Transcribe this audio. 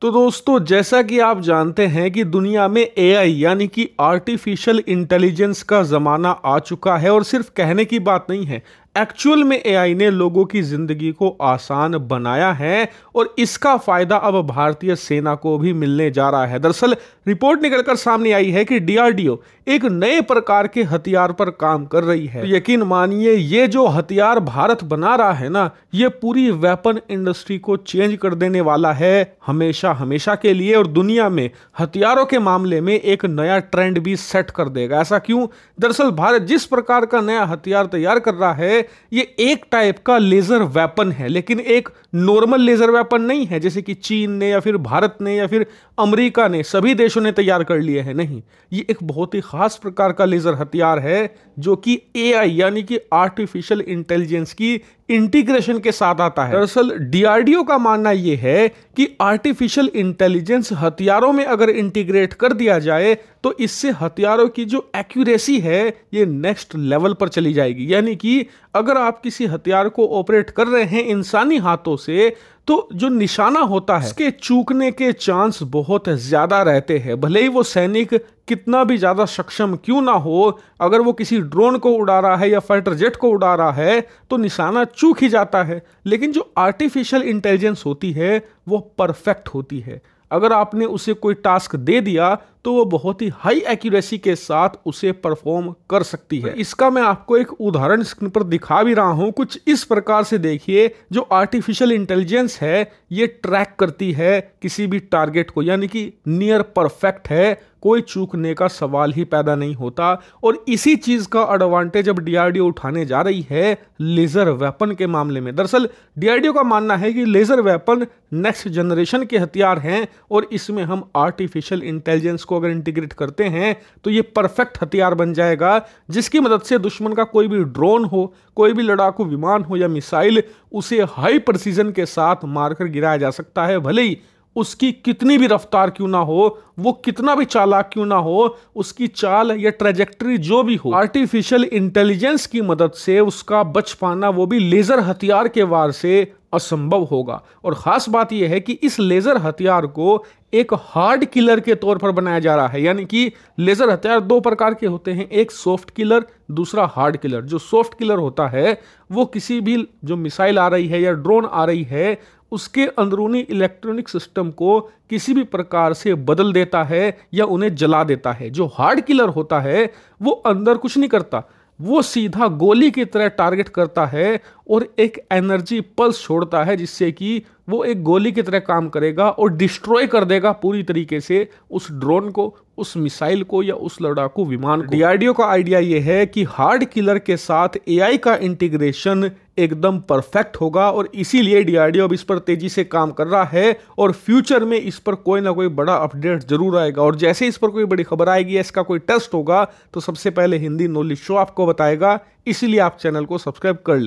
तो दोस्तों जैसा कि आप जानते हैं कि दुनिया में एआई यानी कि आर्टिफिशियल इंटेलिजेंस का ज़माना आ चुका है और सिर्फ कहने की बात नहीं है एक्चुअल में एआई ने लोगों की ज़िंदगी को आसान बनाया है और इसका फ़ायदा अब भारतीय सेना को भी मिलने जा रहा है दरअसल रिपोर्ट निकलकर सामने आई है कि डीआरडीओ एक नए प्रकार के हथियार पर काम कर रही है तो यकीन मानिए ये जो हथियार भारत बना रहा है ना ये पूरी वेपन इंडस्ट्री को चेंज कर देने वाला है हमेशा हमेशा के लिए और दुनिया में हथियारों के मामले में एक नया ट्रेंड भी सेट कर देगा ऐसा क्यों दरअसल भारत जिस प्रकार का नया हथियार तैयार कर रहा है ये एक टाइप का लेज़र वेपन है लेकिन एक नॉर्मल लेज़र वेपन नहीं है जैसे कि चीन ने या फिर भारत ने या फिर अमेरिका ने सभी देशों ने तैयार कर लिए हैं नहीं ये एक बहुत ही ख़ास प्रकार का लेज़र हथियार है जो कि ए यानी कि आर्टिफिशियल इंटेलिजेंस की इंटीग्रेशन के साथ आता है दरअसल डीआरडीओ का मानना यह है कि आर्टिफिशियल इंटेलिजेंस हथियारों में अगर इंटीग्रेट कर दिया जाए तो इससे हथियारों की जो एक्यूरेसी है ये नेक्स्ट लेवल पर चली जाएगी यानी कि अगर आप किसी हथियार को ऑपरेट कर रहे हैं इंसानी हाथों से तो जो निशाना होता है उसके चूकने के चांस बहुत ज़्यादा रहते हैं भले ही वो सैनिक कितना भी ज़्यादा सक्षम क्यों ना हो अगर वो किसी ड्रोन को उड़ा रहा है या फाइटर जेट को उड़ा रहा है तो निशाना चूक ही जाता है लेकिन जो आर्टिफिशियल इंटेलिजेंस होती है वो परफेक्ट होती है अगर आपने उसे कोई टास्क दे दिया तो वो बहुत ही हाई एक्यूरेसी के साथ उसे परफॉर्म कर सकती है इसका मैं आपको एक उदाहरण स्क्रीन पर दिखा भी रहा हूँ कुछ इस प्रकार से देखिए जो आर्टिफिशियल इंटेलिजेंस है ये ट्रैक करती है किसी भी टारगेट को यानी कि नियर परफेक्ट है कोई चूकने का सवाल ही पैदा नहीं होता और इसी चीज़ का एडवांटेज अब डीआरडीओ उठाने जा रही है लेज़र वेपन के मामले में दरअसल डीआरडीओ का मानना है कि लेज़र वेपन नेक्स्ट जनरेशन के हथियार हैं और इसमें हम आर्टिफिशियल इंटेलिजेंस को अगर इंटीग्रेट करते हैं तो ये परफेक्ट हथियार बन जाएगा जिसकी मदद से दुश्मन का कोई भी ड्रोन हो कोई भी लड़ाकू विमान हो या मिसाइल उसे हाई प्रसीजन के साथ मारकर गिराया जा सकता है भले ही उसकी कितनी भी रफ्तार क्यों ना हो वो कितना भी चालाक क्यों ना हो उसकी चाल या ट्रेजेक्ट्री जो भी हो आर्टिफिशियल इंटेलिजेंस की मदद से उसका बच पाना वो भी लेजर हथियार के वार से असंभव होगा और ख़ास बात यह है कि इस लेज़र हथियार को एक हार्ड किलर के तौर पर बनाया जा रहा है यानी कि लेज़र हथियार दो प्रकार के होते हैं एक सॉफ्ट किलर दूसरा हार्ड किलर जो सॉफ्ट किलर होता है वो किसी भी जो मिसाइल आ रही है या ड्रोन आ रही है उसके अंदरूनी इलेक्ट्रॉनिक सिस्टम को किसी भी प्रकार से बदल देता है या उन्हें जला देता है जो हार्ड किलर होता है वो अंदर कुछ नहीं करता वो सीधा गोली की तरह टारगेट करता है और एक एनर्जी पल्स छोड़ता है जिससे कि वो एक गोली की तरह काम करेगा और डिस्ट्रॉय कर देगा पूरी तरीके से उस ड्रोन को उस मिसाइल को या उस लड़ाकू विमान को डीआरडीओ का आइडिया ये है कि हार्ड किलर के साथ एआई का इंटीग्रेशन एकदम परफेक्ट होगा और इसीलिए डीआरडीओ अब इस पर तेजी से काम कर रहा है और फ्यूचर में इस पर कोई ना कोई बड़ा अपडेट जरूर आएगा और जैसे इस पर कोई बड़ी खबर आएगी या इसका कोई टेस्ट होगा तो सबसे पहले हिंदी नॉलेज शो आपको बताएगा इसीलिए आप चैनल को सब्सक्राइब कर लें